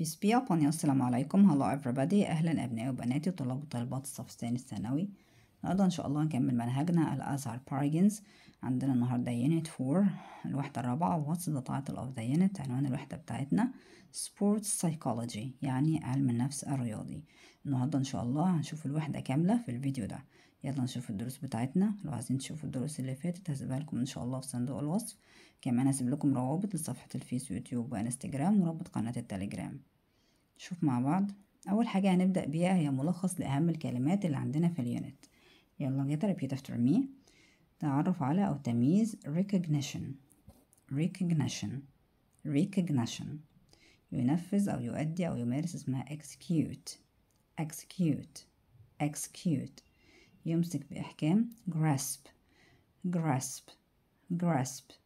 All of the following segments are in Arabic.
Peace be upon you. السلام عليكم. Hello everybody. أهلا أبنائي وبناتي طلاب وطالبات الصف الثاني الثانوي. النهارده إن شاء الله هنكمل منهجنا الأزهر بارجنز عندنا النهارده يونت 4 الوحدة الرابعة what's the title of the unit عنوان الوحدة بتاعتنا sports psychology يعني علم النفس الرياضي. النهارده إن شاء الله هنشوف الوحدة كاملة في الفيديو ده. يلا نشوف الدروس بتاعتنا لو عايزين تشوفوا الدروس اللي فاتت هسيبها لكم إن شاء الله في صندوق الوصف. كمان هسيب لكم روابط لصفحة الفيس ويوتيوب وانستجرام ورابط قناة التليجرام نشوف مع بعض أول حاجة هنبدأ بيها هي ملخص لأهم الكلمات اللي عندنا في اليونت يلا جيت repeat after مي تعرف على أو تمييز recognition recognition recognition ينفذ أو يؤدي أو يمارس اسمها execute execute execute يمسك بإحكام grasp grasp grasp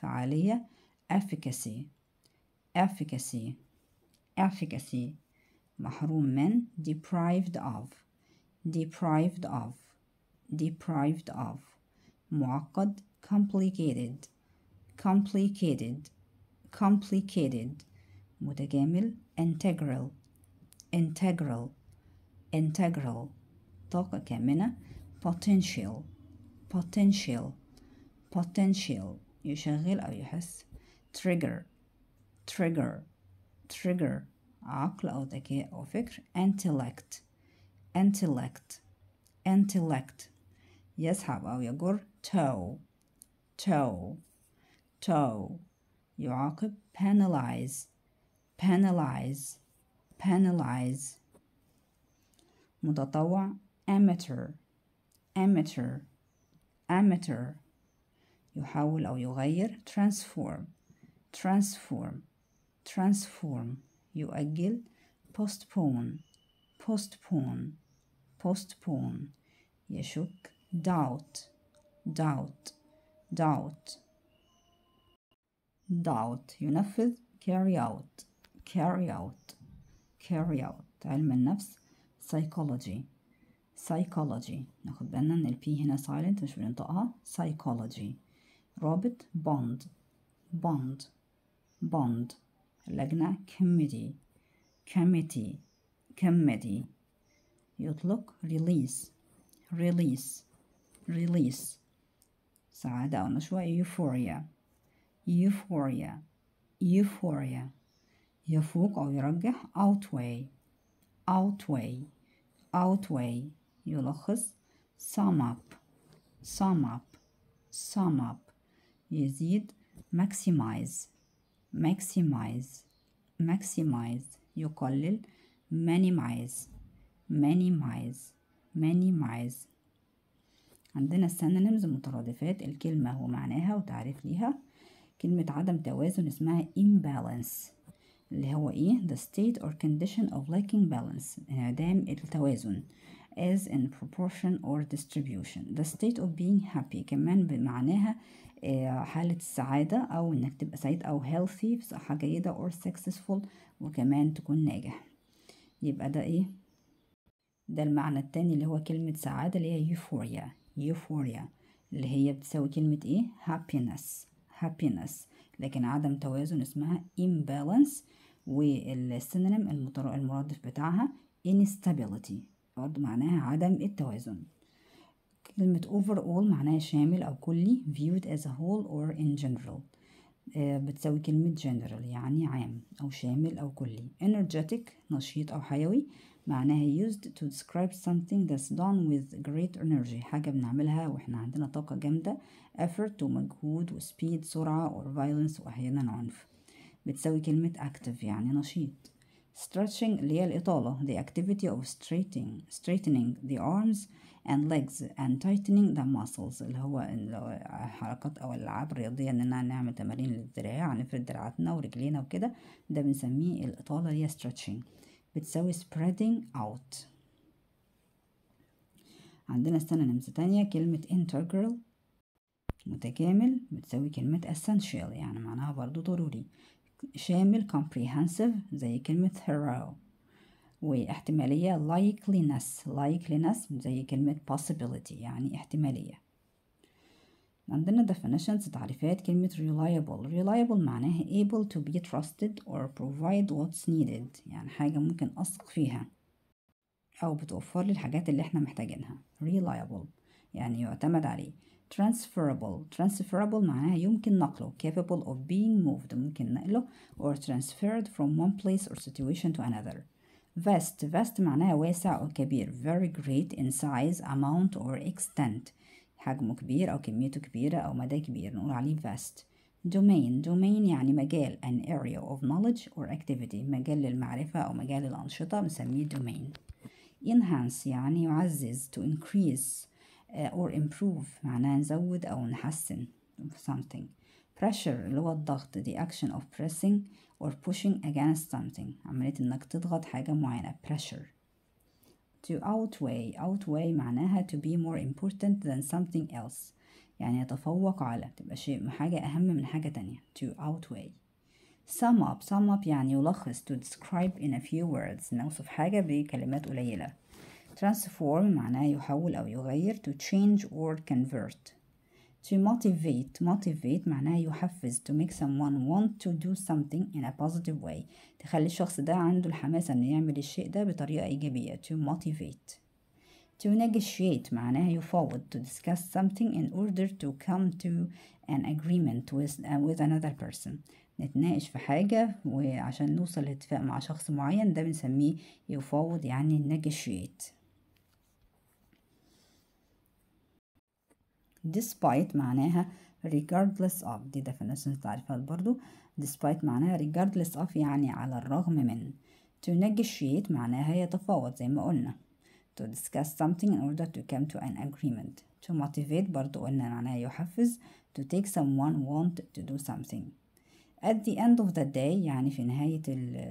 فعالية efficacy efficacy efficacy محروم من deprived of deprived of deprived of معقد complicated complicated complicated متجامل integral integral integral طاقة كامنة potential potential potential يشغل أو يحس trigger trigger trigger عقل أو ذكاء أو فكر intellect intellect intellect يسحب أو يجر toe toe toe يعاقب penalize penalize penalize متطوع amateur amateur amateur يحول أو يغير transform transform transform يؤجل postpone postpone postpone يشك doubt doubt doubt doubt ينفذ carry out carry out carry out علم النفس psychology psychology ناخد بالنا ان P هنا silent مش بننطقها psychology روبرت بوند بوند بوند اللجنة committee committee committee يطلق release release release سعادة أو نشوة euphoria euphoria euphoria يفوق أو يرجح outweigh outweigh outweigh يلخص sum up sum up sum up يزيد maximize maximize maximize يقلل minimize minimize minimize عندنا synonyms مترادفات الكلمة ومعناها وتعريف ليها كلمة عدم توازن اسمها imbalance اللي هو ايه the state or condition of lacking balance انعدام التوازن as in proportion or distribution the state of being happy كمان بمعناها آه، حالة السعادة أو إنك تبقى سعيد أو healthy بصحة جيدة or successful وكمان تكون ناجح يبقى ده إيه؟ ده المعنى التاني اللي هو كلمة سعادة اللي هي euphoria euphoria اللي هي بتساوي كلمة إيه؟ happiness happiness لكن عدم توازن اسمها imbalance والسينونيم المترادف بتاعها instability برضو معناها عدم التوازن كلمة overall معناها شامل أو كلي viewed as a whole or in general آه بتساوي كلمة general يعني عام أو شامل أو كلي energetic نشيط أو حيوي معناها used to describe something that's done with great energy حاجة بنعملها واحنا عندنا طاقة جامدة effort ومجهود وسبيد سرعة or violence وأحيانا عنف بتساوي كلمة active يعني نشيط stretching اللي هي الإطالة the activity of straightening straightening the arms and legs and tightening the muscles اللي هو حركات أو ألعاب رياضية إننا نعمل تمارين للذراع هنفرد دراعاتنا ورجلينا وكده ده بنسميه الإطالة اللي هي stretching بتساوي spreading out عندنا استنى نمسة تانية كلمة integral متكامل بتساوي كلمة essential يعني معناها برضو ضروري شامل comprehensive زي كلمة thorough واحتمالية likeliness likeliness زي كلمة possibility يعني احتمالية عندنا definitions تعريفات كلمة reliable reliable معناها able to be trusted or provide what's needed يعني حاجة ممكن أثق فيها أو بتوفر لي الحاجات اللي احنا محتاجينها reliable يعني يعتمد عليه transferable transferable معناها يمكن نقله capable of being moved ممكن نقله or transferred from one place or situation to another vast vast معناها واسع أو كبير very great in size amount or extent حجمه كبير أو كميته كبيرة أو مدى كبير نقول عليه vast domain domain يعني مجال an area of knowledge or activity مجال للمعرفة أو مجال الأنشطة بنسميه domain enhance يعني يعزز to increase or improve معناها نزود أو نحسن something pressure اللي هو الضغط the action of pressing or pushing against something عملية إنك تضغط حاجة معينة pressure to outweigh outweigh معناها to be more important than something else يعني يتفوق على تبقى شيء حاجة أهم من حاجة تانية to outweigh sum up sum up يعني يلخص to describe in a few words نوصف حاجة بكلمات قليلة transform معناه يحول أو يغير to change or convert to motivate motivate معناه يحفز to make someone want to do something in a positive way تخلي الشخص ده عنده الحماسة إنه يعمل الشيء ده بطريقة إيجابية to motivate to negotiate معناها يفاوض to discuss something in order to come to an agreement with, uh, with another person نتناقش في حاجة وعشان نوصل لاتفاق مع شخص معين ده بنسميه يفاوض يعني negotiate despite معناها regardless of دي definition تعرفها برضو despite معناها regardless of يعني على الرغم من to negotiate معناها يتفاوض زي ما قلنا to discuss something in order to come to an agreement to motivate برضو قلنا معناها يحفز to take someone want to do something at the end of the day يعني في نهاية,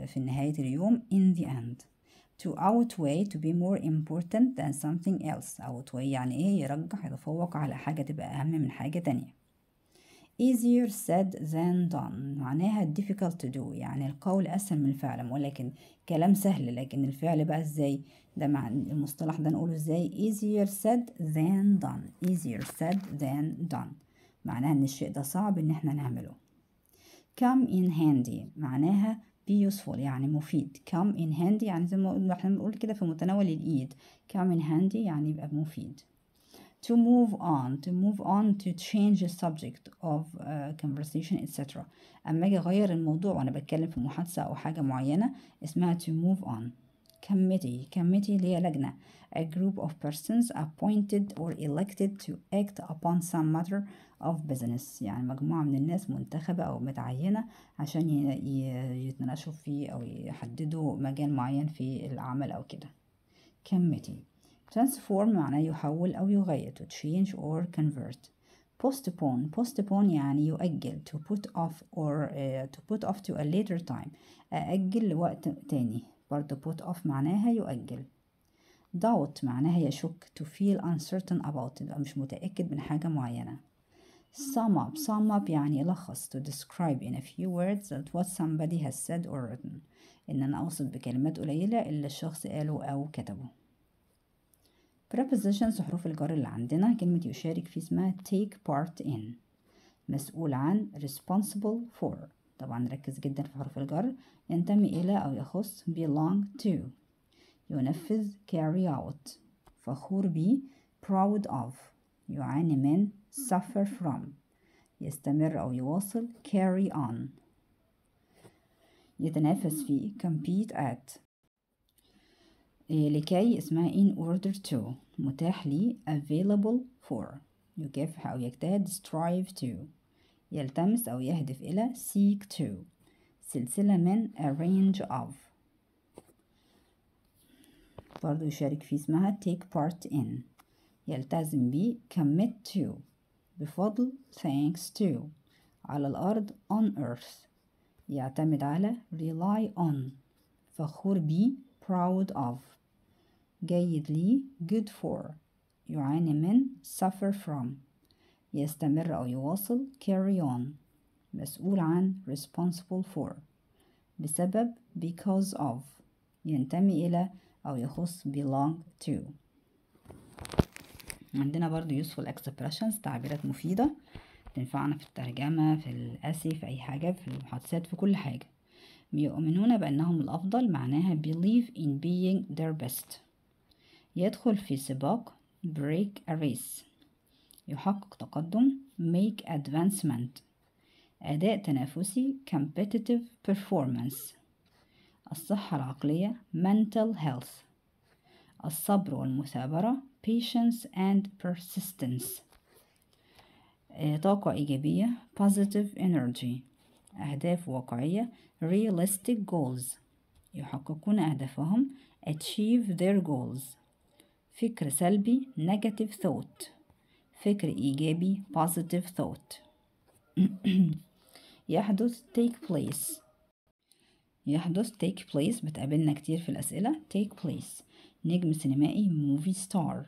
في نهاية اليوم in the end to outweigh to be more important than something else outweigh يعني ايه يرجح يتفوق على حاجة تبقى أهم من حاجة تانية easier said than done معناها difficult to do يعني القول أسهل من الفعل ولكن كلام سهل لكن الفعل بقى ازاي ده مع المصطلح ده نقوله ازاي easier said than done easier said than done معناها ان الشيء ده صعب ان احنا نعمله come in handy معناها be useful يعني مفيد come in handy يعني زي ما احنا بنقول كده في متناول الايد come in handy يعني يبقى مفيد to move on to move on to change the subject of uh, conversation etc اما اجي اغير الموضوع وانا بتكلم في محادثه او حاجه معينه اسمها to move on committee committee اللي هي لجنه a group of persons appointed or elected to act upon some matter of business يعني مجموعة من الناس منتخبة أو متعينة عشان يتناقشوا فيه أو يحددوا مجال معين في العمل أو كده كمتي transform معناه يحول أو يغير to change or convert postpone postpone يعني يؤجل to put off or uh, to put off to a later time أأجل لوقت تاني برضه put off معناها يؤجل doubt معناها يشك to feel uncertain about يبقى مش متأكد من حاجة معينة sum up sum up يعني لخص to describe in a few words that what somebody has said or written إن أنا أوصف بكلمات قليلة اللي الشخص قاله أو كتبه prepositions حروف الجر اللي عندنا كلمة يشارك فيه اسمها take part in مسؤول عن responsible for طبعا ركز جدا في حروف الجر ينتمي إلى أو يخص belong to ينفذ carry out فخور بيه proud of يعاني من suffer from يستمر أو يواصل carry on يتنافس في compete at إيه، لكي اسمها in order to متاح لي available for يكافح أو يجتهد strive to يلتمس أو يهدف إلى seek to سلسلة من a range of برضو يشارك في اسمها take part in يلتزم بي commit to بفضل thanks to على الأرض on earth يعتمد على rely on فخور بي proud of جيد لي good for يعاني من suffer from يستمر أو يواصل carry on مسؤول عن responsible for بسبب because of ينتمي إلى أو يخص belong to عندنا برضو useful expressions تعبيرات مفيدة تنفعنا في الترجمة في الأسي في أي حاجة في المحادثات في كل حاجة يؤمنون بأنهم الأفضل معناها believe in being their best يدخل في سباق break a race يحقق تقدم make advancement أداء تنافسي competitive performance الصحة العقلية mental health الصبر والمثابرة patience and persistence طاقة إيجابية positive energy أهداف واقعية realistic goals يحققون أهدافهم achieve their goals فكر سلبي negative thought فكر إيجابي positive thought يحدث take place يحدث take place بتقابلنا كتير في الأسئلة take place نجم سينمائي موفي ستار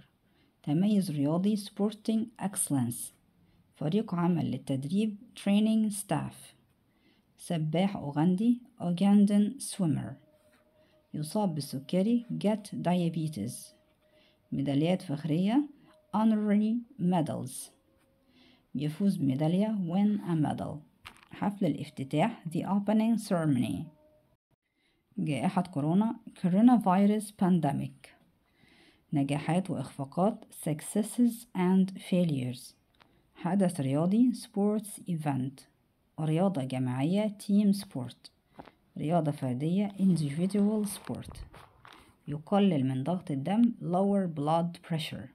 تميز رياضي سبورتنج اكسلنس فريق عمل للتدريب تريننج ستاف سباح أوغندي اوغندن سويمر يصاب بالسكري جت دايابيتس ميداليات فخرية honorary medals يفوز بميدالية win a medal حفل الافتتاح the opening ceremony جائحة كورونا كورونا فيروس بانداميك نجاحات وإخفاقات successes and failures حدث رياضي sports event رياضة جماعية team sport رياضة فردية individual sport يقلل من ضغط الدم lower blood pressure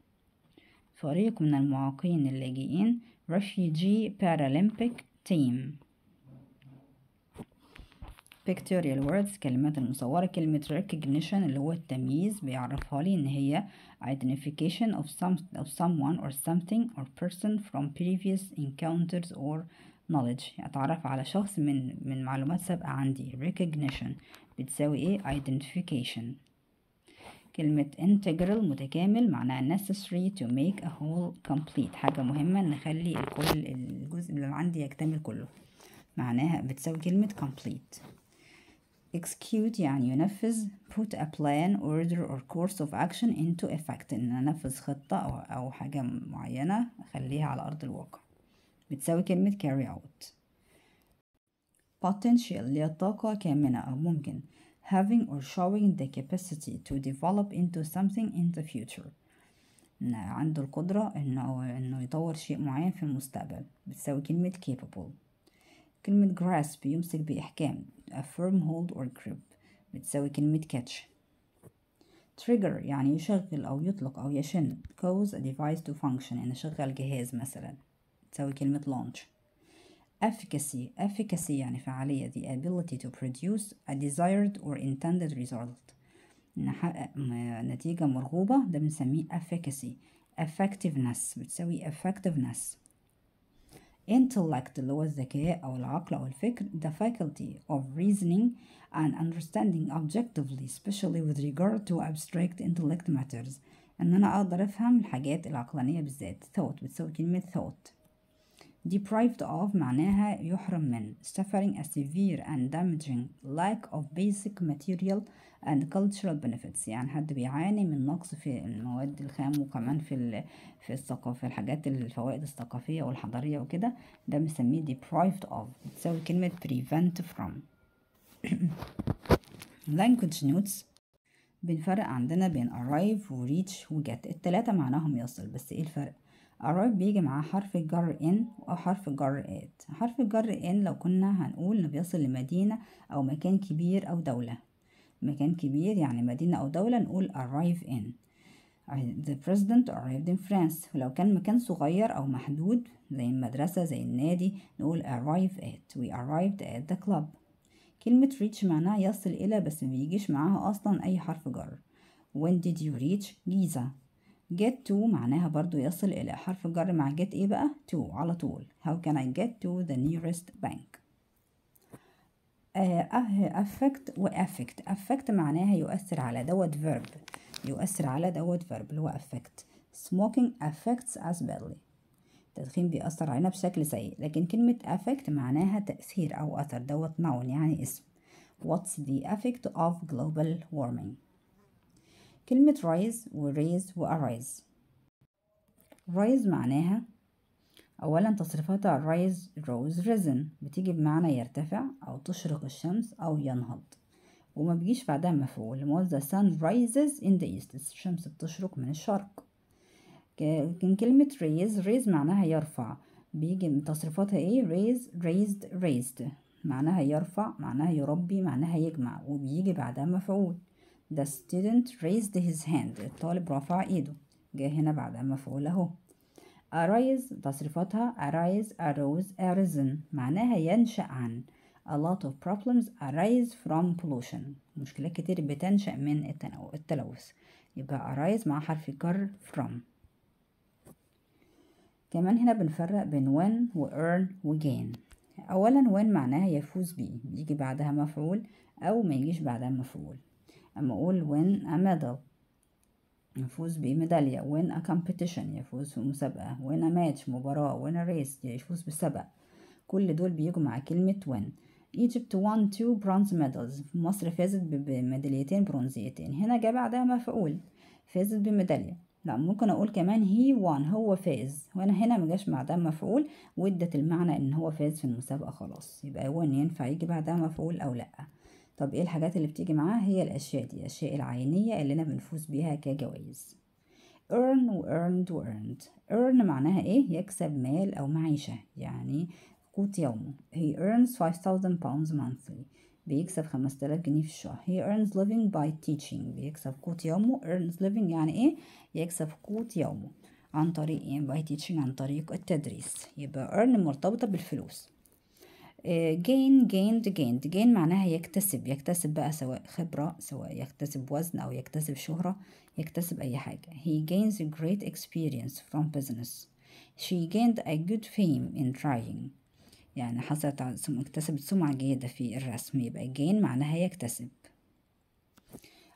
فريق من المعاقين اللاجئين refugee paralympic team pictorial words كلمات المصورة كلمة recognition اللي هو التمييز بيعرفها لي ان هي identification of, some, of someone or something or person from previous encounters or knowledge اتعرف على شخص من من معلومات سابقة عندي recognition بتساوي ايه identification كلمة integral متكامل معناها necessary to make a whole complete حاجة مهمة نخلي الكل الجزء اللي عندي يكتمل كله معناها بتساوي كلمة complete execute يعني ينفذ put a plan order or course of action into effect ان انفذ خطة او, أو حاجة معينة اخليها على ارض الواقع بتساوي كلمة carry out potential اللي الطاقة كامنة او ممكن having or showing the capacity to develop into something in the future عنده القدرة انه, إنه يطور شيء معين في المستقبل بتساوي كلمة capable كلمة grasp يمسك بإحكام a firm hold or grip بتساوي كلمة catch trigger يعني يشغل أو يطلق أو يشن cause a device to function يعني أشغل جهاز مثلا بتساوي كلمة launch efficacy efficacy يعني فعالية the ability to produce a desired or intended result نحقق نتيجة مرغوبة ده بنسميه efficacy effectiveness بتساوي effectiveness intellect اللي هو الذكاء أو العقل أو الفكر the faculty of reasoning and understanding objectively especially with regard to abstract intellect matters إن أنا أقدر أفهم الحاجات العقلانية بالذات thought بتساوي كلمة thought deprived of معناها يحرم من suffering a severe and damaging lack of basic material and cultural benefits يعني حد بيعاني من نقص في المواد الخام وكمان في في الثقافة الحاجات الفوائد الثقافية والحضارية وكده ده بنسميه deprived of بتساوي كلمة prevent from language notes بنفرق عندنا بين arrive و reach و get التلاتة معناهم يصل بس ايه الفرق قريب بيجي معاه حرف الجر ان أو حرف الجر ات حرف الجر ان لو كنا هنقول إنه بيصل لمدينة أو مكان كبير أو دولة مكان كبير يعني مدينة أو دولة نقول arrive in The president arrived in France ولو كان مكان صغير أو محدود زي المدرسة زي النادي نقول arrive at We arrived at the club كلمة reach معناها يصل إلى بس مبيجيش معاها أصلا أي حرف جر When did you reach Giza get to معناها برضو يصل إلى حرف الجر مع get إيه بقى to على طول how can I get to the nearest bank affect وaffect affect معناها يؤثر على دوت verb يؤثر على دوت verb اللي هو affect smoking affects us badly التدخين بيأثر علينا بشكل سيء لكن كلمة affect معناها تأثير أو أثر دوت noun يعني اسم what's the effect of global warming كلمة rise و raise و arise rise معناها أولا تصريفاتها rise rose risen بتيجي بمعنى يرتفع أو تشرق الشمس أو ينهض وما بيجيش بعدها مفعول موزة sun rises in the east الشمس بتشرق من الشرق لكن كلمة raise raise معناها يرفع بيجي من تصريفاتها ايه raise raised raised معناها يرفع معناها يربي معناها يجمع وبيجي بعدها مفعول The student raised his hand الطالب رفع ايده جه هنا بعد ما اهو arise تصريفاتها arise arose arisen معناها ينشأ عن a lot of problems arise from pollution مشكلات كتير بتنشأ من التلوث يبقى arise مع حرف جر from كمان هنا بنفرق بين win و earn و gain أولا win معناها يفوز بيه بيجي بعدها مفعول أو ما يجيش بعدها مفعول أما أقول win a medal يفوز بميدالية win a competition يفوز في مسابقة win a match مباراة win a race يفوز بسبق كل دول بيجوا مع كلمة win Egypt won two bronze medals مصر فازت بميداليتين برونزيتين هنا جه بعدها مفعول فازت بميدالية لا ممكن اقول كمان هي وان هو فاز وانا هنا مجاش بعدها مفعول وادت المعنى ان هو فاز في المسابقة خلاص يبقى وان ينفع يجي بعدها مفعول او لأ طب ايه الحاجات اللي بتيجي معاها هي الاشياء دي الاشياء العينيه اللي انا بنفوز بيها كجوائز earn و earned و earned earn معناها ايه يكسب مال او معيشه يعني قوت يومه he earns 5000 pounds monthly بيكسب 5000 جنيه في الشهر he earns living by teaching بيكسب قوت يومه earns living يعني ايه يكسب قوت يومه عن طريق ايه by teaching عن طريق التدريس يبقى earn مرتبطة بالفلوس جين جيند جيند جين معناها يكتسب يكتسب بقى سواء خبرة سواء يكتسب وزن أو يكتسب شهرة يكتسب أي حاجة he gains a great experience from business she gained a good fame in trying يعني حصلت اكتسبت سمعة جيدة في الرسم يبقى gain معناها يكتسب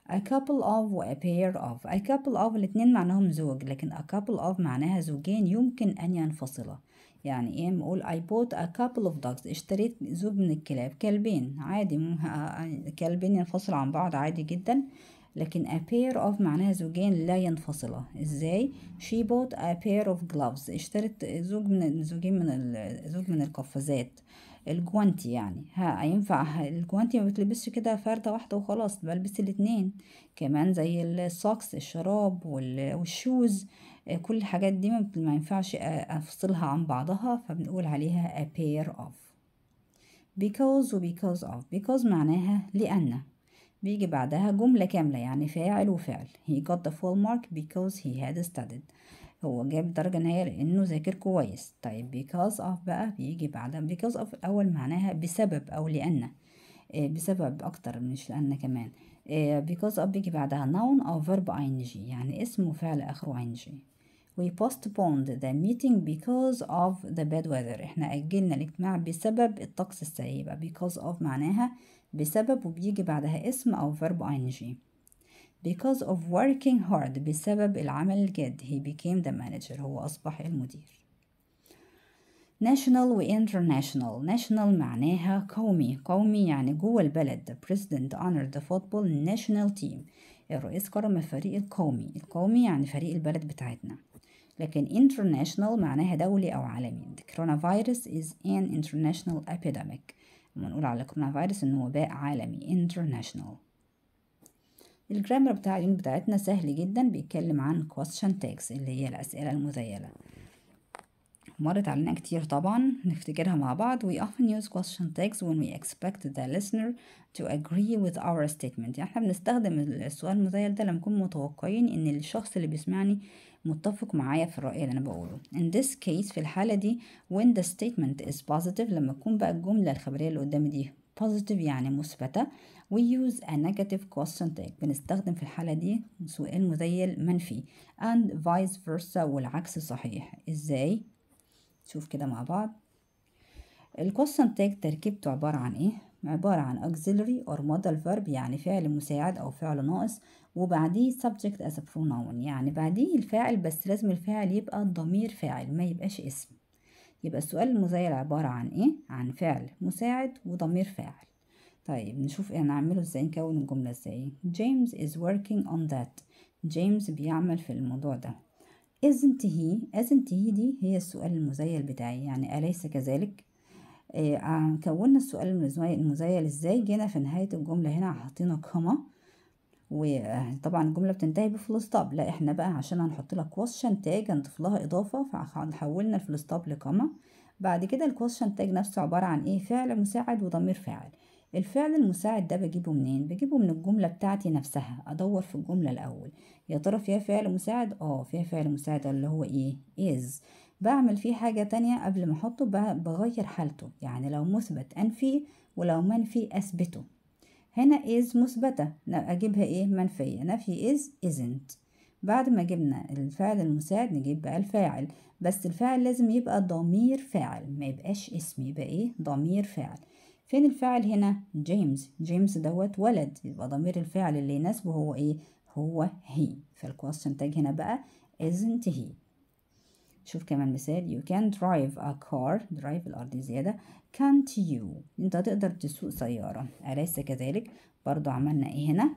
a couple of و a pair of a couple of الاتنين معناهم زوج لكن a couple of معناها زوجين يمكن أن ينفصلا يعني ايه بقول I bought a couple of dogs اشتريت زوج من الكلاب كلبين عادي آه، كلبين ينفصل عن بعض عادي جدا لكن a pair of معناها زوجين لا ينفصلا ازاي she bought a pair of gloves اشترت زوج من زوجين من زوج من القفازات الجوانتي يعني ها ينفع الجوانتي ما بتلبسش كده فردة واحدة وخلاص بلبس الاتنين كمان زي السوكس الشراب والشوز آه، كل الحاجات دي ما ينفعش آه، أفصلها عن بعضها فبنقول عليها a pair of because و because of because معناها لأن بيجي بعدها جملة كاملة يعني فاعل وفعل he got the full mark because he had studied هو جاب درجة نهائية لأنه ذاكر كويس طيب because of بقى بيجي بعدها because of الأول معناها بسبب أو لأن آه، بسبب أكتر مش لأن كمان because of بيجي بعدها noun أو verb ing يعني اسم وفعل آخره ing we postponed the meeting because of the bad weather احنا أجلنا الاجتماع بسبب الطقس السيء because of معناها بسبب وبيجي بعدها اسم أو verb ing because of working hard بسبب العمل الجاد he became the manager هو أصبح المدير national و international national معناها قومي قومي يعني جوه البلد the president honored the football national team الرئيس كرم الفريق القومي القومي يعني فريق البلد بتاعتنا لكن international معناها دولي أو عالمي the coronavirus is an international epidemic لما نقول على كورونا فيروس إنه وباء عالمي international الجرامر بتاع اليوم بتاعتنا سهل جدا بيتكلم عن question tags اللي هي الأسئلة المزيلة مرت علينا كتير طبعا نفتكرها مع بعض we often use question tags when we expect the listener to agree with our statement يعني احنا بنستخدم السؤال المزيل ده لما نكون متوقعين ان الشخص اللي بيسمعني متفق معايا في الرأي اللي أنا بقوله in this case في الحالة دي when the statement is positive لما تكون بقى الجملة الخبرية اللي قدامي دي positive يعني مثبتة we use a negative question tag بنستخدم في الحالة دي سؤال مزيل منفي and vice versa والعكس صحيح ازاي شوف كده مع بعض الكوستن تاج تركيبته عبارة عن ايه؟ عبارة عن auxiliary or modal verb يعني فعل مساعد أو فعل ناقص وبعديه subject as a pronoun يعني بعديه الفاعل بس لازم الفاعل يبقى ضمير فاعل ما يبقاش اسم يبقى السؤال المزيل عبارة عن ايه؟ عن فعل مساعد وضمير فاعل طيب نشوف ايه هنعمله ازاي نكون الجملة ازاي James is working on that جيمس بيعمل في الموضوع ده isn't he isn't he دي هي السؤال المزيل بتاعي يعني أليس كذلك إيه آه، آه، كونا السؤال المزيل ازاي جينا في نهاية الجملة هنا حطينا كوما وطبعا الجمله بتنتهي بفول ستوب لا احنا بقى عشان هنحط لها كويشن تاج هنضيف لها اضافه فحولنا الفول ستوب لكما بعد كده الكويشن تاج نفسه عباره عن ايه فعل مساعد وضمير فاعل الفعل المساعد ده بجيبه منين بجيبه من الجمله بتاعتي نفسها ادور في الجمله الاول يا ترى فيها فعل مساعد اه فيها فعل مساعد اللي هو ايه is بعمل فيه حاجة تانية قبل ما احطه بغير حالته يعني لو مثبت انفيه ولو منفي اثبته هنا is مثبتة أجيبها إيه منفية نفي is isn't بعد ما جبنا الفعل المساعد نجيب بقى الفاعل بس الفاعل لازم يبقى ضمير فاعل ما يبقاش اسم يبقى إيه ضمير فاعل فين الفاعل هنا جيمس جيمس دوت ولد يبقى ضمير الفاعل اللي يناسبه هو إيه هو هي فالكوستنتاج هنا بقى isn't he شوف كمان مثال you can drive a car drive الار دي زيادة can't you انت تقدر تسوق سيارة أليس كذلك برضو عملنا ايه هنا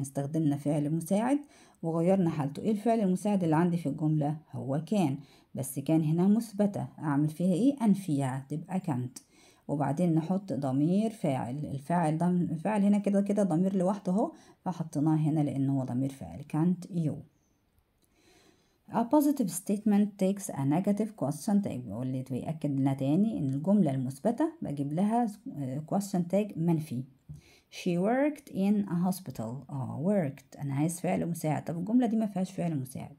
استخدمنا فعل مساعد وغيرنا حالته ايه الفعل المساعد اللي عندي في الجملة هو كان بس كان هنا مثبتة اعمل فيها ايه انفيها تبقى كانت وبعدين نحط ضمير فاعل الفاعل ده الفاعل هنا كده كده ضمير لوحده اهو فحطيناه هنا لان هو ضمير فاعل كانت يو A positive statement takes a negative question tag واللي بيأكد لنا تاني إن الجملة المثبتة بجيب لها آه، question tag منفي She worked in a hospital اه worked أنا عايز فعل مساعد طب الجملة دي ما فيهاش فعل مساعد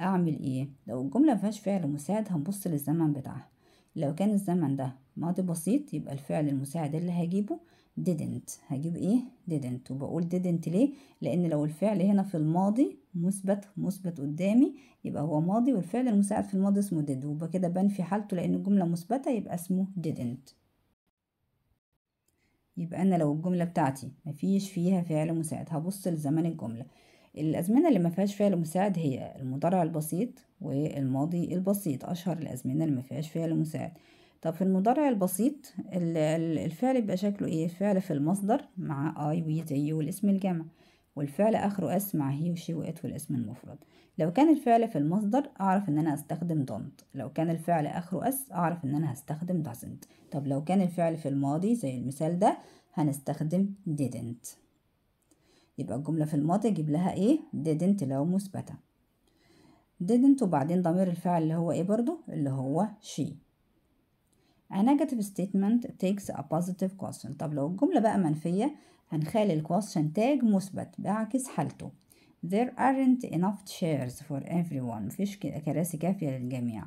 أعمل إيه؟ لو الجملة ما فيهاش فعل مساعد هنبص للزمن بتاعها لو كان الزمن ده ماضي بسيط يبقى الفعل المساعد اللي هجيبه didn't هجيب ايه didn't وبقول didn't ليه لان لو الفعل هنا في الماضي مثبت مثبت قدامي يبقى هو ماضي والفعل المساعد في الماضي اسمه did وبقى كده بنفي حالته لان الجمله مثبته يبقى اسمه didn't يبقى انا لو الجمله بتاعتي مفيش فيها فعل مساعد هبص لزمن الجمله الأزمنة اللي ما فيهاش فعل مساعد هي المضارع البسيط والماضي البسيط أشهر الأزمنة اللي ما فيهاش فعل مساعد طب في المضارع البسيط الفعل بيبقى شكله ايه الفعل في المصدر مع اي وي زي والاسم الجمع والفعل اخره اس مع هي وشي وات والاسم المفرد لو كان الفعل في المصدر اعرف ان انا هستخدم دونت لو كان الفعل اخره اس اعرف ان انا هستخدم دازنت طب لو كان الفعل في الماضي زي المثال ده هنستخدم didn't يبقى الجملة في الماضي أجيب لها إيه didn't لو مثبتة didn't وبعدين ضمير الفعل اللي هو إيه برضو اللي هو she A negative statement takes a positive question طب لو الجملة بقى منفية هنخلي question تاج مثبت بعكس حالته There aren't enough chairs for everyone مفيش كراسي كافية للجميع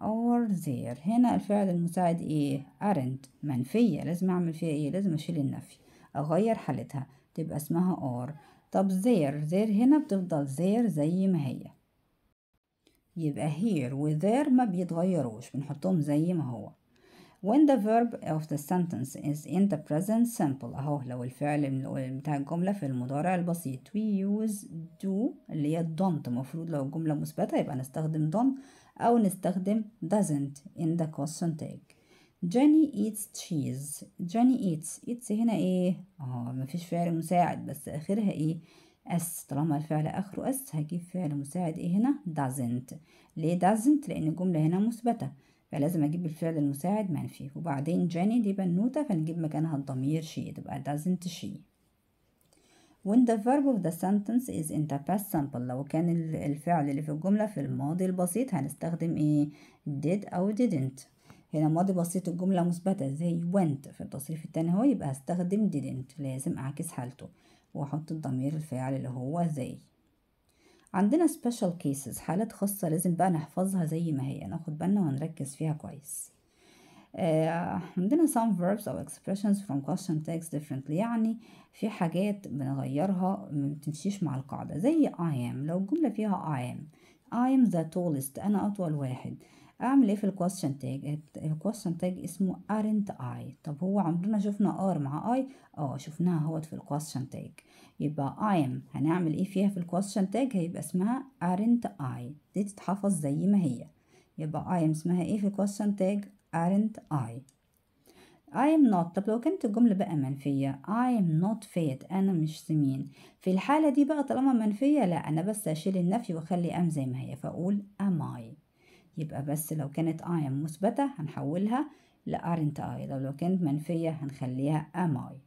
or there هنا الفعل المساعد ايه aren't منفية لازم اعمل فيها ايه لازم اشيل النفي اغير حالتها تبقى اسمها R طب there there هنا بتفضل there زي ما هي يبقى here و there ما بيتغيروش بنحطهم زي ما هو when the verb of the sentence is in the present simple اهو لو الفعل بتاع الجملة في المضارع البسيط we use do اللي هي don't المفروض لو الجملة مثبتة يبقى نستخدم don't أو نستخدم doesn't in the question tag جاني ايتس تشيز جاني ايتس ايتس هنا ايه اه مفيش فعل مساعد بس اخرها ايه اس طالما الفعل اخره اس هجيب فعل مساعد ايه هنا doesn't ليه doesn't لان الجمله هنا مثبته فلازم اجيب الفعل المساعد منفي وبعدين جاني دي بنوته فنجيب مكانها الضمير شي تبقى doesn't she when the verb of the sentence is in the past simple لو كان الفعل اللي في الجمله في الماضي البسيط هنستخدم ايه did او didn't هنا ماضي بسيط الجملة مثبتة زي went في التصريف التاني يبقى هستخدم didn't لازم أعكس حالته وأحط الضمير الفاعل اللي هو زي عندنا special cases حالات خاصة لازم بقى نحفظها زي ما هي ناخد بالنا ونركز فيها كويس آه عندنا some verbs أو expressions from question text differently يعني في حاجات بنغيرها ما بتمشيش مع القاعدة زي I am لو الجملة فيها I am I am the tallest أنا أطول واحد اعمل ايه في الكويشن تاج الكويشن تاج اسمه ارنت اي طب هو عمرنا شفنا ار مع اي اه شفناها اهوت في الكويشن تاج يبقى ايم هنعمل ايه فيها في الكويشن تاج هيبقى اسمها ارنت اي دي تتحفظ زي ما هي يبقى ايم اسمها ايه في الكويشن تاج ارنت اي I am not طب لو كانت الجملة بقى منفية I am not fat أنا مش سمين في الحالة دي بقى طالما منفية لا أنا بس هشيل النفي وأخلي أم زي ما هي فأقول am I يبقى بس لو كانت I am مثبتة هنحولها ل aren't اي لو لو كانت منفية هنخليها ام اي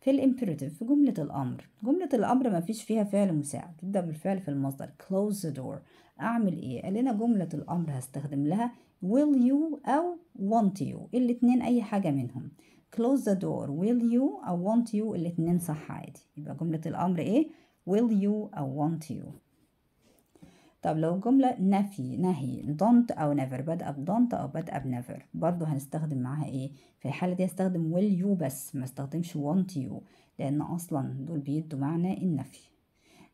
في الامبيراتيف في جملة الأمر جملة الأمر ما فيش فيها فعل مساعد تبدأ بالفعل في المصدر close the door أعمل إيه؟ قال لنا جملة الأمر هستخدم لها will you أو want you الاتنين أي حاجة منهم close the door will you أو want you الاتنين صح عادي يبقى جملة الأمر إيه؟ will you أو want you طب لو الجملة نفي نهي don't أو never بدأ ب don't أو بدأ ب never برضو هنستخدم معاها إيه في الحالة دي هستخدم will you بس ما استخدمش want you لأن أصلا دول بيدوا معنى النفي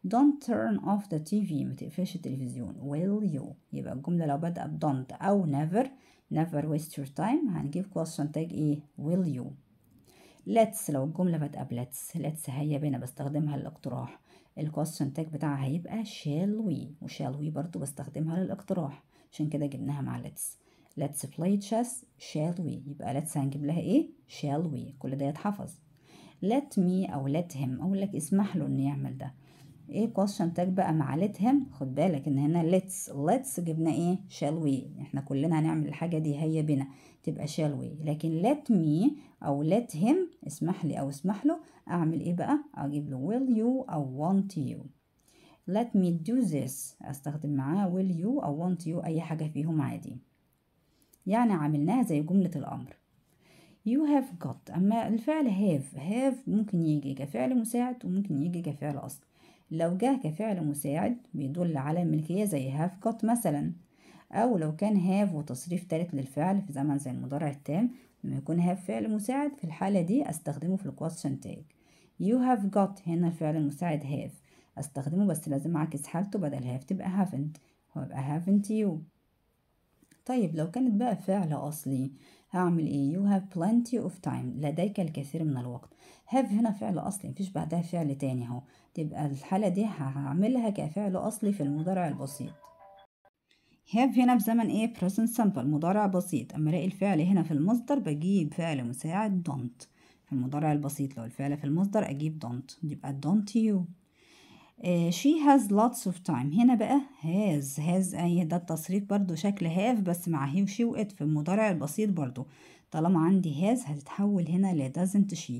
don't turn off the TV ما تقفلش التلفزيون will you يبقى الجملة لو بدأ ب don't أو never never waste your time هنجيب question tag إيه will you let's لو الجملة بدأ ب let's let's هيا بينا بستخدمها للإقتراح الكوستشن تاج بتاعها هيبقى شال وي وشال وي برضو بستخدمها للاقتراح عشان كده جبناها مع let's let's play chess shall we يبقى let's هنجيب لها ايه shall we كل ده يتحفظ let me او let him اقول لك اسمح له انه يعمل ده ايه question tag بقى مع let him خد بالك ان هنا let's let's جبنا ايه shall we احنا كلنا هنعمل الحاجة دي هيا بنا تبقى shall we لكن let me او let him اسمح لي او اسمح له اعمل ايه بقى اجيب له will you او want you let me do this استخدم معاه will you او want you اي حاجة فيهم عادي يعني عملناها زي جملة الامر you have got اما الفعل have have ممكن يجي كفعل مساعد وممكن يجي كفعل اصل لو جه كفعل مساعد بيدل على الملكية زي هاف كات مثلا أو لو كان هاف وتصريف تالت للفعل في زمن زي المضارع التام لما يكون هاف فعل مساعد في الحالة دي أستخدمه في الكويشن تاج يو هاف جوت هنا الفعل المساعد هاف أستخدمه بس لازم أعكس حالته بدل هاف تبقى هافنت هو يبقى هافنت يو طيب لو كانت بقى فعل أصلي هعمل ايه يو هاف بلنتي أوف تايم لديك الكثير من الوقت هاف هنا فعل أصلي مفيش بعدها فعل تاني اهو تبقى الحالة دي هعملها كفعل أصلي في المضارع البسيط have هنا في زمن ايه present simple مضارع بسيط اما الاقي الفعل هنا في المصدر بجيب فعل مساعد don't في المضارع البسيط لو الفعل في المصدر اجيب don't يبقى don't you uh, she has lots of time هنا بقى has has اي آه، ده التصريف برضو شكل have بس مع he وشي وإت في المضارع البسيط برضو طالما عندي has هتتحول هنا ل doesn't she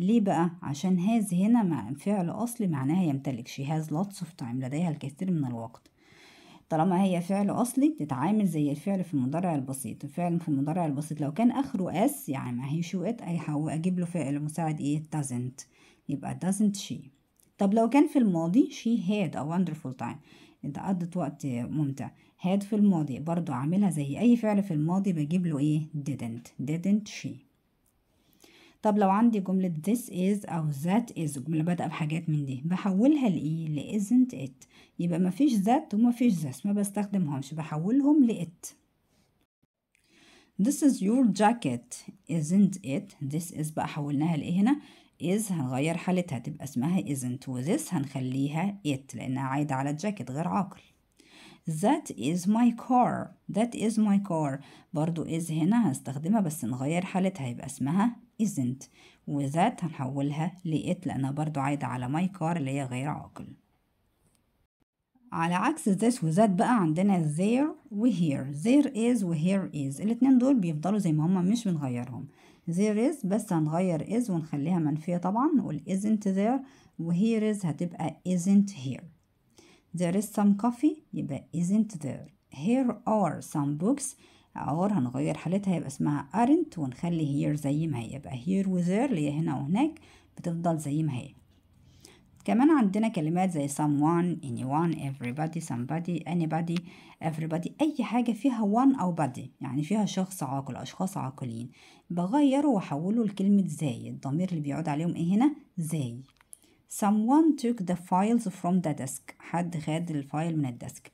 ليه بقى؟ عشان هاز هنا مع فعل اصلي معناها يمتلك she has lots of time لديها الكثير من الوقت طالما هي فعل أصلي تتعامل زي الفعل في المضارع البسيط الفعل في المضارع البسيط لو كان آخره اس يعني ما هي شو it أجيب له فعل مساعد إيه doesn't يبقى doesn't she طب لو كان في الماضي she had a wonderful time انت قضت وقت ممتع had في الماضي برضو عاملها زي أي فعل في الماضي بجيب له إيه didn't didn't she طب لو عندي جملة this is أو that is جملة بادئة بحاجات من دي بحولها لإيه؟ ل isn't it يبقى مفيش that ومفيش this ما بستخدمهمش بحولهم ل it This is your jacket isn't it this is بقى حولناها لإيه هنا؟ is هنغير حالتها تبقى اسمها isn't و this هنخليها it لأنها عايدة على الجاكيت غير عاقل That is my car That is my car برضو is هنا هستخدمها بس نغير حالتها يبقى اسمها isn't وذات هنحولها لإت لأنها برضو عايدة على my car اللي هي غير عاقل على عكس this وذات بقى عندنا there وhere there is وhere is الاتنين دول بيفضلوا زي ما هما مش بنغيرهم there is بس هنغير is ونخليها منفية طبعا نقول isn't there وhere is هتبقى isn't here there is some coffee يبقى isn't there here are some books اور هنغير حالتها هيبقى اسمها ارنت ونخلي هير زي ما هي يبقى هير وذير اللي هي هنا وهناك بتفضل زي ما هي كمان عندنا كلمات زي someone, anyone, everybody, somebody, anybody, everybody أي حاجة فيها one أو body يعني فيها شخص عاقل أشخاص عاقلين بغيره وأحوله لكلمة زي الضمير اللي بيعود عليهم إيه هنا زي someone took the files from the desk حد خد الفايل من الديسك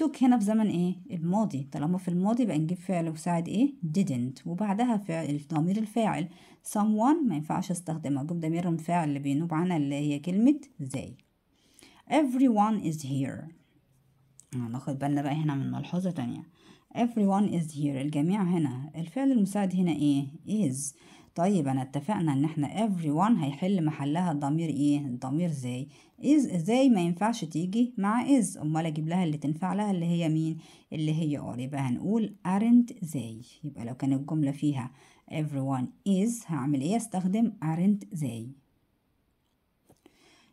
took هنا في زمن ايه الماضي طالما في الماضي بقى نجيب فعل وساعد ايه didn't وبعدها فعل ضمير الفاعل someone ما ينفعش استخدمها اجيب ضمير الفاعل اللي بينوب عنها اللي هي كلمة they everyone is here آه، ناخد بالنا بقى هنا من ملحوظة تانية everyone is here الجميع هنا الفعل المساعد هنا ايه is طيب انا اتفقنا ان احنا everyone هيحل محلها الضمير ايه الضمير زي is زي ما ينفعش تيجي مع is امال اجيب لها اللي تنفع لها اللي هي مين اللي هي are يبقى هنقول aren't زي يبقى لو كانت الجملة فيها everyone is هعمل ايه استخدم aren't زي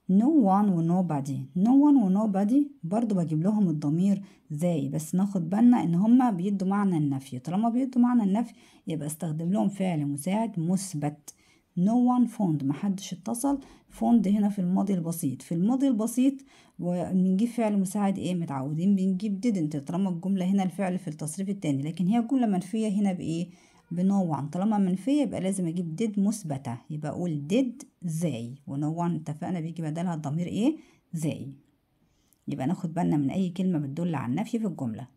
no one و nobody no one و nobody برضو بجيب لهم الضمير زي بس ناخد بالنا ان هما بيدوا معنى النفي طالما بيدوا معنى النفي يبقى استخدم لهم فعل مساعد مثبت no one فوند محدش اتصل فوند هنا في الماضي البسيط في الماضي البسيط بنجيب فعل مساعد ايه متعودين بنجيب didn't طالما الجملة هنا الفعل في التصريف التاني لكن هي جملة منفية هنا بايه بنوع طالما منفية يبقى لازم أجيب ديد مثبتة يبقى أقول ديد زي ونوع اتفقنا بيجي بدلها الضمير إيه زي يبقى ناخد بالنا من أي كلمة بتدل على النفي في الجملة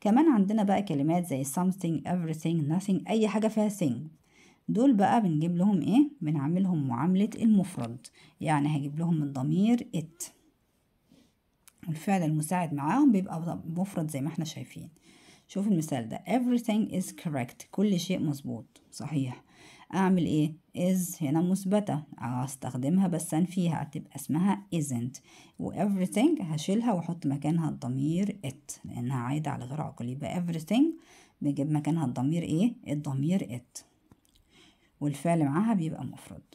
كمان عندنا بقى كلمات زي something everything nothing أي حاجة فيها thing دول بقى بنجيب لهم إيه بنعملهم معاملة المفرد يعني هجيب لهم الضمير it والفعل المساعد معاهم بيبقى مفرد زي ما احنا شايفين شوف المثال ده everything is correct كل شيء مظبوط صحيح اعمل ايه is هنا مثبتة هستخدمها بس انفيها تبقى اسمها isn't و everything هشيلها واحط مكانها الضمير it لانها عايدة على غير عقل يبقى everything بجيب مكانها الضمير ايه الضمير it والفعل معاها بيبقى مفرد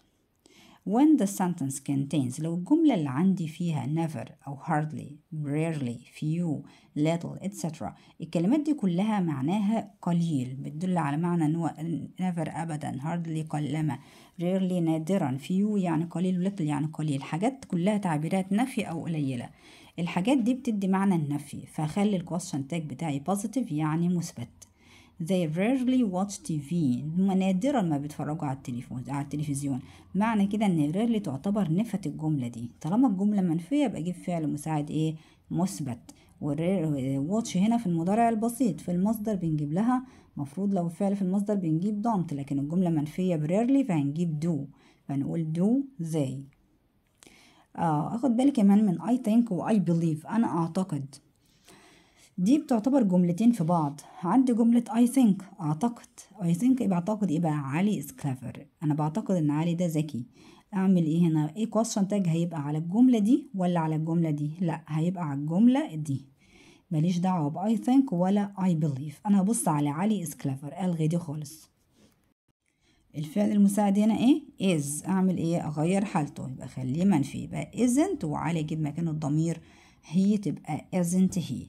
when the sentence contains لو الجملة اللي عندي فيها never أو hardly rarely few little etc الكلمات دي كلها معناها قليل بتدل على معنى ان هو never أبدا hardly قلما rarely نادرا few يعني قليل little يعني قليل حاجات كلها تعبيرات نفي أو قليلة الحاجات دي بتدي معنى النفي فخلي الكويشن تاج بتاعي positive يعني مثبت they rarely watch TV نادرا ما بيتفرجوا على التليفون على التلفزيون معنى كده ان rarely تعتبر نفت الجملة دي طالما الجملة منفية يبقى اجيب فعل مساعد ايه مثبت واتش هنا في المضارع البسيط في المصدر بنجيب لها مفروض لو فعل في المصدر بنجيب don't لكن الجملة منفية بريرلي فهنجيب do فنقول do they آه اخد بالي كمان من I think و I believe انا اعتقد دي بتعتبر جملتين في بعض عندي جملة I think أعتقد I think يبقى أعتقد إيه بقى علي is clever أنا بعتقد إن علي ده ذكي أعمل إيه هنا إيه question tag هيبقى على الجملة دي ولا على الجملة دي لأ هيبقى على الجملة دي ماليش دعوة ب I think ولا I believe أنا هبص على علي is clever ألغي دي خالص الفعل المساعد هنا ايه is اعمل ايه اغير حالته يبقى خليه منفي يبقى isn't وعلى اجيب مكانه الضمير هي تبقى isn't هي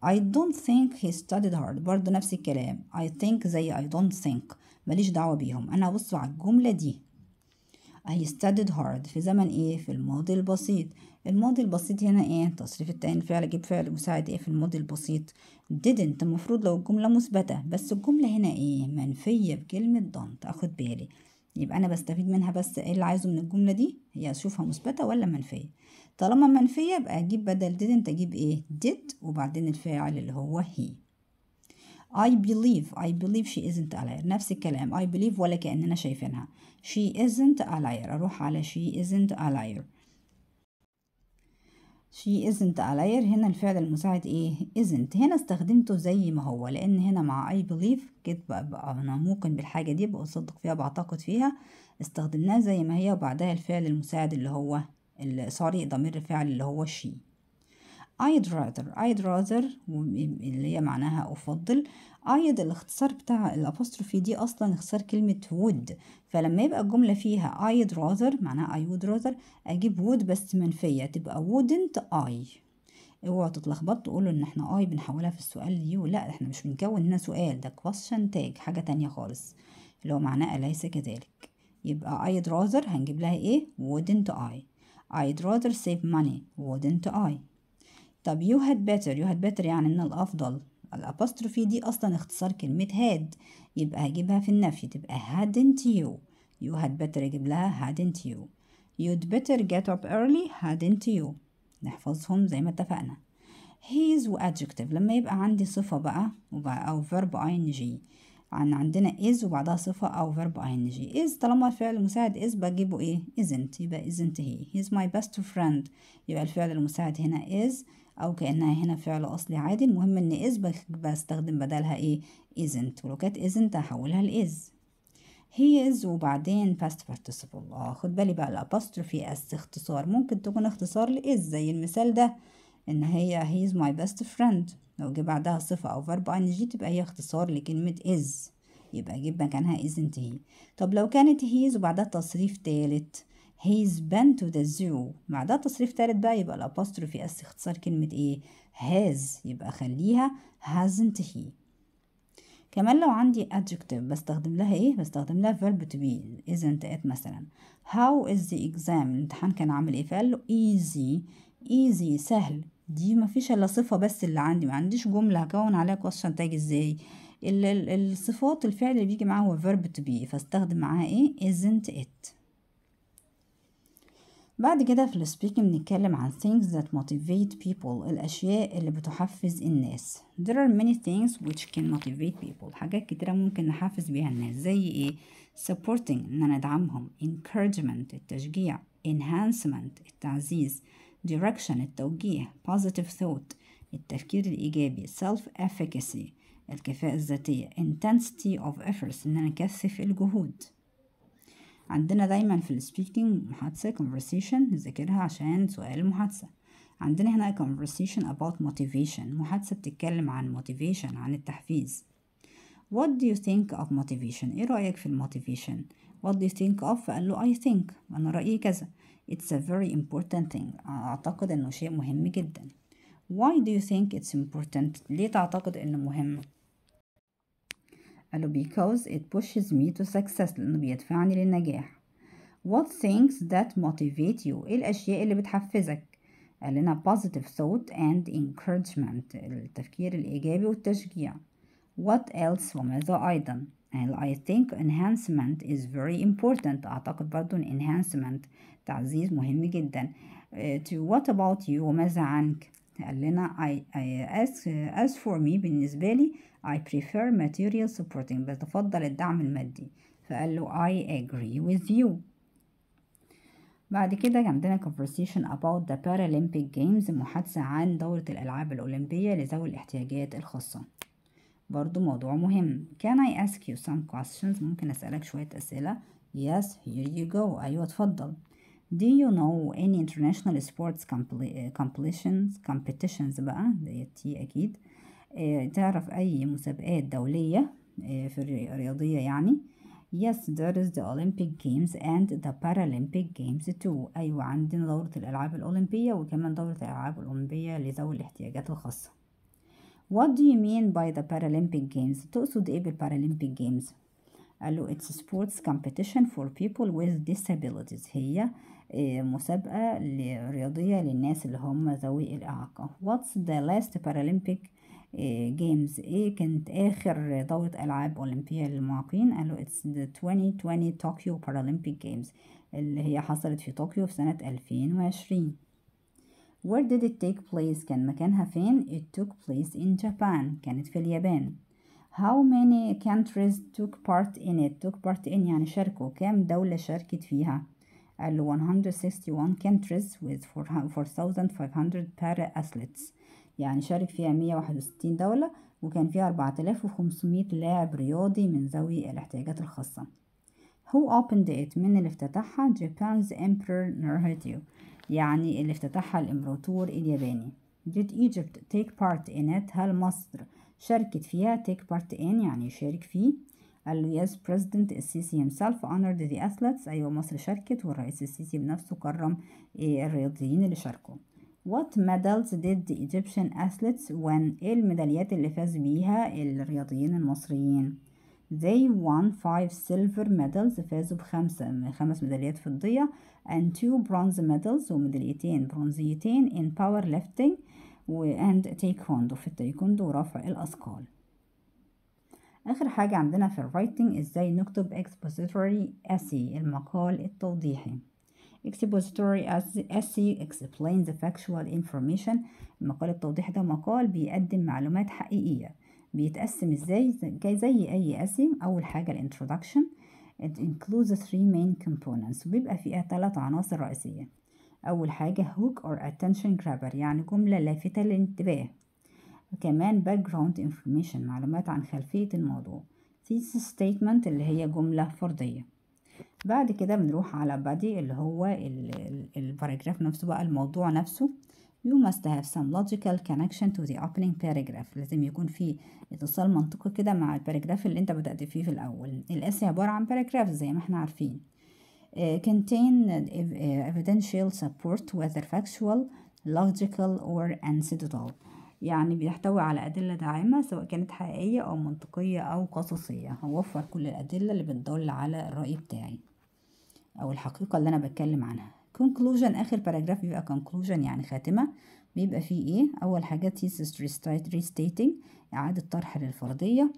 I don't think he studied hard برضو نفس الكلام I think زي I don't think ماليش دعوة بيهم أنا هبص على الجملة دي I studied hard في زمن إيه؟ في الماضي البسيط الماضي البسيط هنا إيه؟ تصريف التعين فعل أجيب فعل مساعد إيه في الماضي البسيط didn't المفروض لو الجملة مثبتة بس الجملة هنا إيه؟ منفية بكلمة don't أخد بالي يبقى أنا بستفيد منها بس إيه اللي عايزه من الجملة دي؟ هي أشوفها مثبتة ولا منفية طالما منفية يبقى أجيب بدل didn't أجيب إيه did وبعدين الفاعل اللي هو he I believe I believe she isn't a liar نفس الكلام I believe ولا كأننا شايفينها she isn't a liar أروح على she isn't a liar she isn't a liar هنا الفعل المساعد ايه isn't هنا استخدمته زي ما هو لان هنا مع I believe كده بقى انا موقن بالحاجة دي بصدق فيها بعتقد فيها استخدمناها زي ما هي وبعدها الفعل المساعد اللي هو سوري ضمير الفعل اللي هو she I'd rather I'd rather اللي هي معناها أفضل I'd الاختصار بتاع الأبوستروفي دي أصلا اختصار كلمة would فلما يبقى الجملة فيها I'd rather معناها I would rather أجيب would بس منفية تبقى wouldn't I اوعوا تتلخبط تقولوا ان احنا اي بنحولها في السؤال ليو لا احنا مش بنكون هنا سؤال ده question تاج حاجة تانية خالص اللي هو معناها أليس كذلك يبقى I'd rather هنجيب لها ايه wouldn't I I'd rather save money wouldn't I طب you had better you had better يعني ان الافضل الابوستروفي دي اصلا اختصار كلمة had يبقى هجيبها في النفي تبقى hadn't you you had better اجيب لها hadn't you you'd better get up early hadn't you نحفظهم زي ما اتفقنا his و adjective لما يبقى عندي صفة بقى أو verb ing عن عندنا is وبعدها صفة أو verb ing is طالما الفعل المساعد is بجيبه إيه isn't يبقى isn't هي he's my best friend يبقى الفعل المساعد هنا is أو كأنها هنا فعل أصلي عادي المهم إن is بستخدم بدلها إيه isn't ولو كانت isn't هحولها ل is he is وبعدين past participle آه خد بالي بقى الأبوستروفي اس اختصار ممكن تكون اختصار ل is زي المثال ده ان هي از ماي بيست فريند لو جه بعدها صفة أو verb ing تبقى هي اختصار لكلمة is يبقى جيب مكانها isn't he طب لو كانت he's وبعدها تصريف تالت he's been to the zoo بعدها تصريف تالت بقى يبقى الأبوستروفي اس اختصار كلمة ايه has يبقى خليها hasn't he كمان لو عندي adjective بستخدم لها ايه بستخدم لها verb to be isn't it مثلا how is the exam الامتحان كان عامل ايه فقال له easy easy سهل دي مفيش الا صفة بس اللي عندي ما عنديش جملة هكون عليها كويشن تاج ازاي الصفات الفعل اللي بيجي معاه هو verb تو بي فاستخدم معاه ايه isn't it بعد كده في السبيكنج بنتكلم عن things that motivate people الأشياء اللي بتحفز الناس there are many things which can motivate people حاجات كتيرة ممكن نحفز بيها الناس زي ايه supporting ان انا ادعمهم encouragement التشجيع enhancement التعزيز direction التوجيه positive thought التفكير الإيجابي self efficacy الكفاءة الذاتية intensity of efforts إن أنا أكثف الجهود عندنا دايما في speaking محادثة conversation نذاكرها عشان سؤال المحادثة عندنا هنا conversation about motivation محادثة بتتكلم عن motivation عن التحفيز What do you think of motivation؟ إيه رأيك في motivation What do you think of؟ فقال له I think أنا رأيي كذا It's a very important thing أعتقد أنه شيء مهم جدا Why do you think it's important ليه تعتقد أنه مهم قالوا because it pushes me to success لأنه بيدفعني للنجاح What things that motivate you إيه الأشياء اللي بتحفزك قال لنا positive thought and encouragement التفكير الإيجابي والتشجيع What else وماذا أيضا قال I think enhancement is very important أعتقد برضو إن enhancement تعزيز مهم جدا uh, to what about you وماذا عنك قال لنا I, I as, uh, as for me بالنسبة لي I prefer material supporting بتفضل الدعم المادي فقال له I agree with you بعد كده عندنا conversation about the Paralympic Games محادثة عن دورة الألعاب الأولمبية لذوي الاحتياجات الخاصة برضو موضوع مهم Can I ask you some questions ممكن أسألك شوية أسئلة Yes here you go أيوة اتفضل Do you know any international sports eh, competitions competitions بقى ديت هي أكيد اه تعرف أي مسابقات دولية eh, في الرياضية يعني Yes there is the Olympic Games and the Paralympic Games too أيوة عندنا دورة الألعاب الأولمبية وكمان دورة الألعاب الأولمبية لذوي الاحتياجات الخاصة What do you mean by the Paralympic Games؟ تقصد إيه بالبارالمبيك جيمز؟ قال له it's sports competition for people with disabilities هي آه، مسابقة رياضية للناس اللي هم ذوي الإعاقة What's the last Paralympic آه، games ايه كانت اخر دورة العاب اولمبية للمعاقين قالوا it's the 2020 Tokyo Paralympic games اللي هي حصلت في طوكيو في سنة 2020 Where did it take place كان مكانها فين it took place in Japan كانت في اليابان How many countries took part in it took part in يعني شاركوا كام دولة شاركت فيها قال 161 countries with 4500 para athletes يعني شارك فيها 161 دولة وكان فيها 4500 لاعب رياضي من ذوي الاحتياجات الخاصة Who opened it من اللي افتتحها Japan's Emperor Naruhito يعني اللي افتتحها الإمبراطور الياباني Did Egypt take part in it هل مصر شاركت فيها take part in يعني يشارك فيه قال له yes president السيسي himself honored the athletes أيوة مصر شاركت والرئيس السيسي بنفسه كرم إيه، الرياضيين اللي شاركوا What medals did the Egyptian athletes win؟ ايه الميداليات اللي فاز بيها الرياضيين المصريين؟ They won five silver medals فازوا بخمسة خمس ميداليات فضية and two bronze medals وميداليتين برونزيتين in powerlifting و and taekwondo في التايكوندو ورفع الأثقال آخر حاجة عندنا في الرايتنج إزاي نكتب expository essay المقال التوضيحي expository essay explains the factual information المقال التوضيحي ده مقال بيقدم معلومات حقيقية بيتقسم إزاي زي أي essay أول حاجة الانترودكشن it includes three main components وبيبقى فيها ثلاث عناصر رئيسية أول حاجة hook or attention grabber يعني جملة لافتة للانتباه وكمان background information معلومات عن خلفية الموضوع thesis statement اللي هي جملة فردية بعد كده بنروح على body اللي هو الباراجراف نفسه بقى الموضوع نفسه You must have some logical connection to the opening paragraph لازم يكون في اتصال منطقي كده مع الباراجراف اللي انت بدأت فيه في الأول الأسي عبارة عن paragraph زي ما احنا عارفين آه، contain آه، evidential support whether factual logical or anecdotal يعني بيحتوي على أدلة داعمة سواء كانت حقيقية أو منطقية أو قصصية هوفر كل الأدلة اللي بتدل على الرأي بتاعي أو الحقيقة اللي أنا بتكلم عنها conclusion آخر باراجراف بيبقى conclusion يعني خاتمة بيبقى فيه إيه أول حاجة thesis restating إعادة طرح للفرضية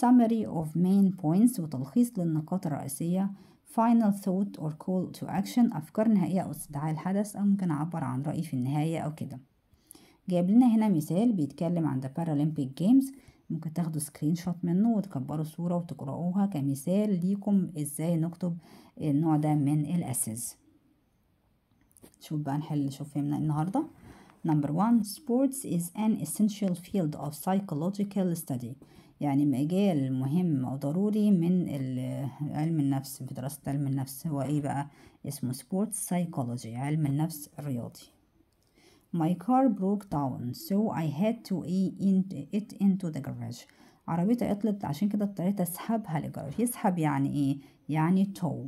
summary of main points وتلخيص للنقاط الرئيسية final thought or call to action أفكار نهائية أو استدعاء الحدث أو ممكن أعبر عن رأيي في النهاية أو كده جايب لنا هنا مثال بيتكلم عن ذا بارالمبيك جيمز ممكن تاخدوا سكرين شوت منه وتكبروا الصورة وتقرؤوها كمثال ليكم ازاي نكتب النوع ده من الاسز شوف بقى نحل شوف فهمنا النهاردة Number one, sports is an essential field of psychological study. يعني مجال مهم وضروري من علم النفس في دراسة علم النفس هو ايه بقى اسمه sports psychology علم النفس الرياضي My car broke down so I had to it into the garage عربيتها عطلت عشان كده اضطريت اسحبها للجراج يسحب يعني ايه يعني tow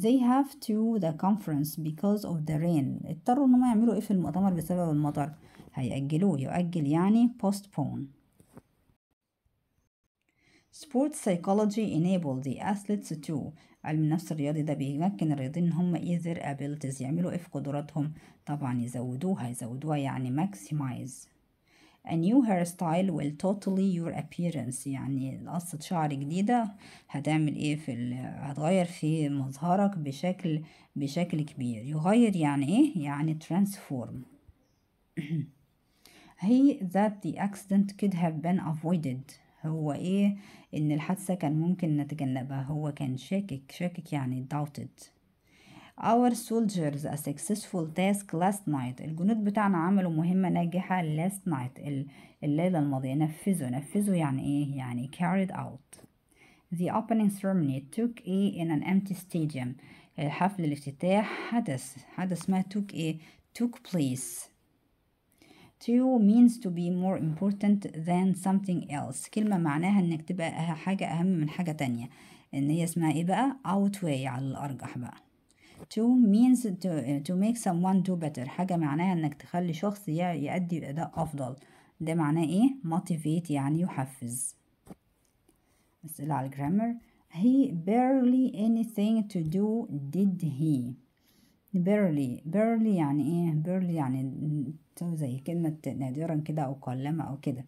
they have to the conference because of the rain اضطروا ان هم يعملوا ايه في المؤتمر بسبب المطر هيأجلوه يؤجل يعني postpone Sports psychology enable the athletes to علم النفس الرياضي ده بيمكن الرياضيين ان هم ايه their abilities يعملوا ايه في قدراتهم طبعا يزودوها يزودوها يعني maximize A new hairstyle will totally your appearance يعني قصة شعر جديدة هتعمل ايه في ال... هتغير في مظهرك بشكل بشكل كبير يغير يعني ايه يعني transform he that the accident could have been avoided هو ايه ان الحادثة كان ممكن نتجنبها هو كان شاكك شاكك يعني doubted Our soldiers a successful task last night الجنود بتاعنا عملوا مهمة ناجحة last night الليلة الماضية نفذوا نفذوا يعني ايه يعني carried out The opening ceremony took a in an empty stadium حفل الافتتاح حدث حدث ما took a took place to means to be more important than something else كلمة معناها انك تبقى أه- حاجة اهم من حاجة تانية ان هي اسمها ايه بقى outweigh على الارجح بقى to means to, to make someone do better حاجة معناها انك تخلي شخص يأدي اداء افضل ده معناه ايه motivate يعني يحفز اسئلة على الجرامر he barely anything to do did he barely barely يعني ايه barely يعني زي كلمة نادرا كده أو قلما أو كده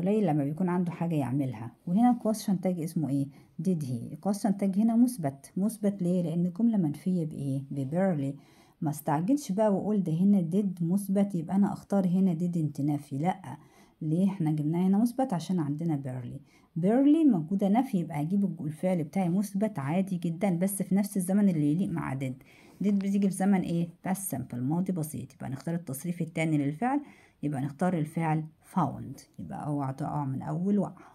قليل لما بيكون عنده حاجة يعملها وهنا الكويشن تاج اسمه ايه did he الكويشن تاج هنا مثبت مثبت ليه لأن جملة منفية بإيه ببيرلي ما استعجلش بقى وقول ده هنا did مثبت يبقى انا اختار هنا didn't نافي لا ليه احنا جبناه هنا مثبت عشان عندنا بيرلي بيرلي موجودة نفي يبقى هجيب الفعل بتاعي مثبت عادي جدا بس في نفس الزمن اللي يليق مع ديد ديد بتيجي في زمن ايه بس سمبل ماضي بسيط يبقى نختار التصريف التاني للفعل يبقى نختار الفعل فاوند يبقى اوعى تقع من اول وقعة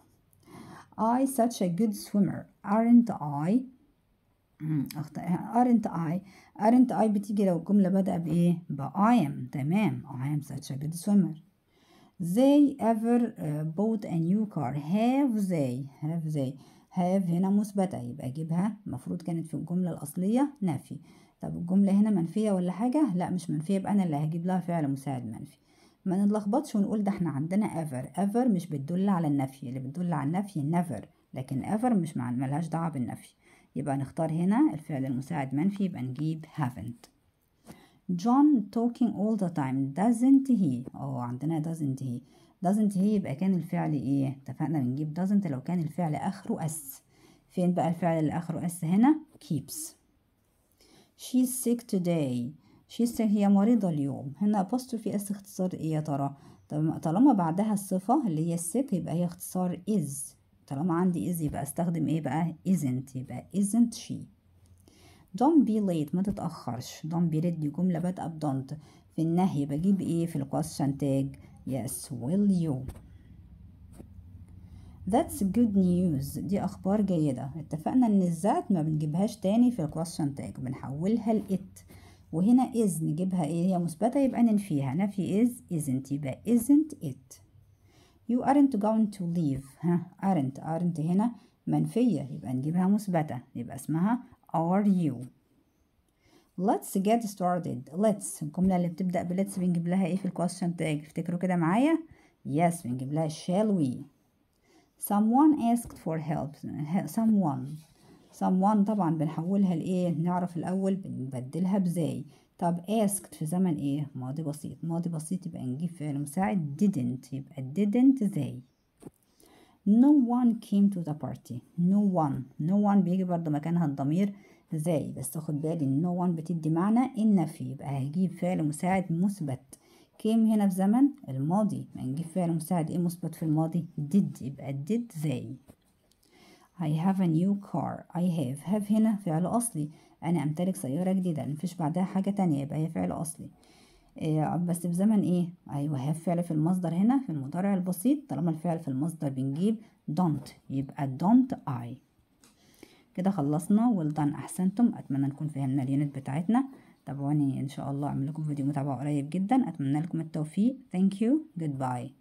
I such a good swimmer aren't I aren't I aren't I بتيجي لو الجملة بدأ بإيه ب I am تمام I am such a good swimmer they ever uh, bought a new car have they have they have هنا مثبتة يبقى أجيبها المفروض كانت في الجملة الأصلية نفي طب الجملة هنا منفية ولا حاجة لا مش منفية يبقى أنا اللي هجيب لها فعل مساعد منفي ما نتلخبطش ونقول ده احنا عندنا ever ever مش بتدل على النفي اللي بتدل على النفي never لكن ever مش مع ملهاش دعوة بالنفي يبقى نختار هنا الفعل المساعد منفي يبقى نجيب haven't John talking all the time doesn't he اه عندنا doesn't he doesn't he يبقى كان الفعل ايه اتفقنا بنجيب doesn't لو كان الفعل اخره اس فين بقى الفعل اللي اخره اس هنا keeps she's sick today she's sick هي مريضة اليوم هنا apostrophe اس اختصار ايه يا ترى طالما بعدها الصفة اللي هي السك يبقى هي اختصار is طالما عندي is يبقى استخدم ايه بقى isn't يبقى isn't she don't be late ما تتأخرش don't be late دي جملة بادئة ب don't في النهي بجيب ايه في الquestion tag yes will you that's good news دي أخبار جيدة اتفقنا إن الذات ما بنجيبهاش تاني في الquestion tag بنحولها ل it وهنا is نجيبها ايه هي مثبتة يبقى ننفيها نفي is isn't يبقى isn't it you aren't going to leave ها aren't aren't هنا منفية يبقى نجيبها مثبتة يبقى اسمها are you let's get started let's الجملة اللي بتبدأ ب let's بنجيب لها ايه في الكويشن تاج افتكروا كده معايا yes بنجيب لها shall we someone asked for help someone someone طبعا بنحولها لايه نعرف الاول بنبدلها بزي طب asked في زمن ايه ماضي بسيط ماضي بسيط يبقى نجيب فعل مساعد didn't يبقى didn't زي no one came to the party no one no one بيجي برضو مكانها الضمير زي بس خد بالي no one بتدي معنى ان في يبقى هجيب فعل مساعد مثبت كيم هنا في زمن الماضي ما نجيب فعل مساعد ايه مثبت في الماضي did يبقى did they I have a new car I have have هنا فعل أصلي أنا أمتلك سيارة جديدة مفيش بعدها حاجة تانية يبقى هي فعل أصلي آه، بس في زمن ايه ايوه هاف فعل في المصدر هنا في المضارع البسيط طالما الفعل في المصدر بنجيب don't يبقى don't I كده خلصنا والدان احسنتم اتمنى نكون فهمنا اليونت بتاعتنا تابعوني ان شاء الله اعمل لكم فيديو متابعه قريب جدا اتمنى لكم التوفيق thank you goodbye